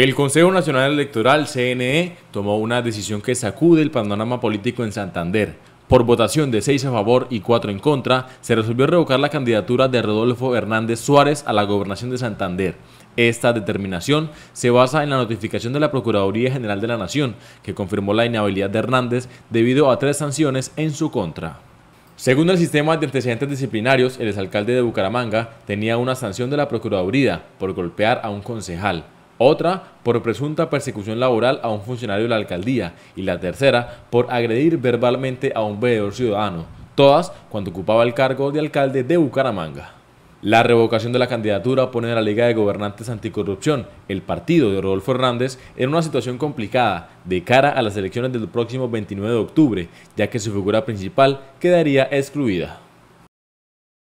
El Consejo Nacional Electoral, CNE, tomó una decisión que sacude el panorama político en Santander. Por votación de seis a favor y cuatro en contra, se resolvió revocar la candidatura de Rodolfo Hernández Suárez a la gobernación de Santander. Esta determinación se basa en la notificación de la Procuraduría General de la Nación, que confirmó la inhabilidad de Hernández debido a tres sanciones en su contra. Según el sistema de antecedentes disciplinarios, el exalcalde de Bucaramanga tenía una sanción de la Procuraduría por golpear a un concejal otra por presunta persecución laboral a un funcionario de la alcaldía y la tercera por agredir verbalmente a un veedor ciudadano, todas cuando ocupaba el cargo de alcalde de Bucaramanga. La revocación de la candidatura pone a la Liga de Gobernantes Anticorrupción, el partido de Rodolfo Hernández, en una situación complicada de cara a las elecciones del próximo 29 de octubre, ya que su figura principal quedaría excluida.